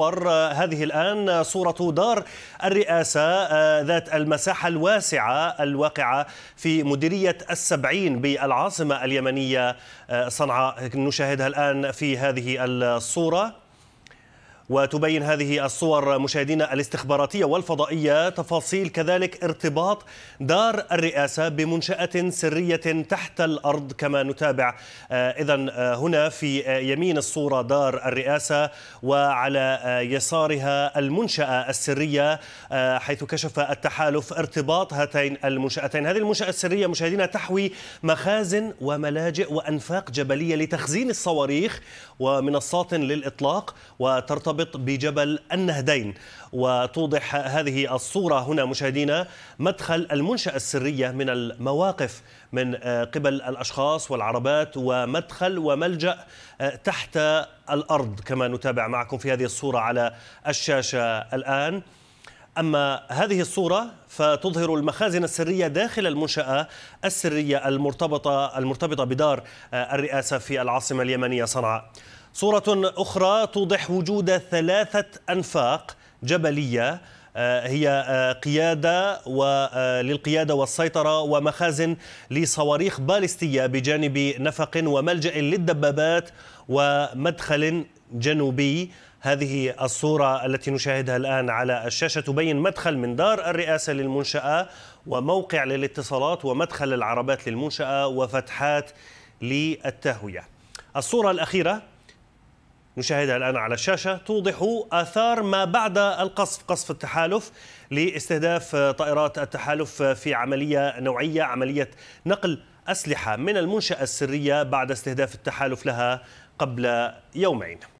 صور هذه الآن صورة دار الرئاسة آه، ذات المساحة الواسعة الواقعة في مديرية السبعين بالعاصمة اليمنية آه، صنعاء نشاهدها الآن في هذه الصورة وتبين هذه الصور مشاهدينا الاستخباراتية والفضائية تفاصيل كذلك ارتباط دار الرئاسة بمنشأة سرية تحت الأرض كما نتابع آه، إذا آه، هنا في آه، يمين الصورة دار الرئاسة وعلى يسارها المنشأة السرية حيث كشف التحالف ارتباط هاتين المنشأتين هذه المنشأة السرية مشاهدينا تحوي مخازن وملاجئ وأنفاق جبلية لتخزين الصواريخ ومنصات للإطلاق وترتبط مرتبط بجبل النهدين وتوضح هذه الصورة هنا مشاهدينا مدخل المنشأة السرية من المواقف من آه، قبل الأشخاص والعربات ومدخل وملجأ آه، تحت الأرض كما نتابع معكم في هذه الصورة على الشاشة الآن أما هذه الصورة فتظهر المخازن السرية داخل المنشأة السرية المرتبطة المرتبطة بدار آه، الرئاسة في العاصمة اليمنية صنعاء. صورة أخرى توضح وجود ثلاثة أنفاق جبلية آه، هي آه، قيادة آه، للقيادة والسيطرة ومخازن لصواريخ باليستية بجانب نفق وملجأ للدبابات ومدخل جنوبي هذه الصورة التي نشاهدها الآن على الشاشة تبين مدخل من دار الرئاسة للمنشأة وموقع للاتصالات ومدخل العربات للمنشأة وفتحات للتهوية الصورة الأخيرة نشاهدها الآن على الشاشة توضح آثار ما بعد القصف قصف التحالف لاستهداف طائرات التحالف في عملية نوعية عملية نقل أسلحة من المنشأة السرية بعد استهداف التحالف لها قبل يومين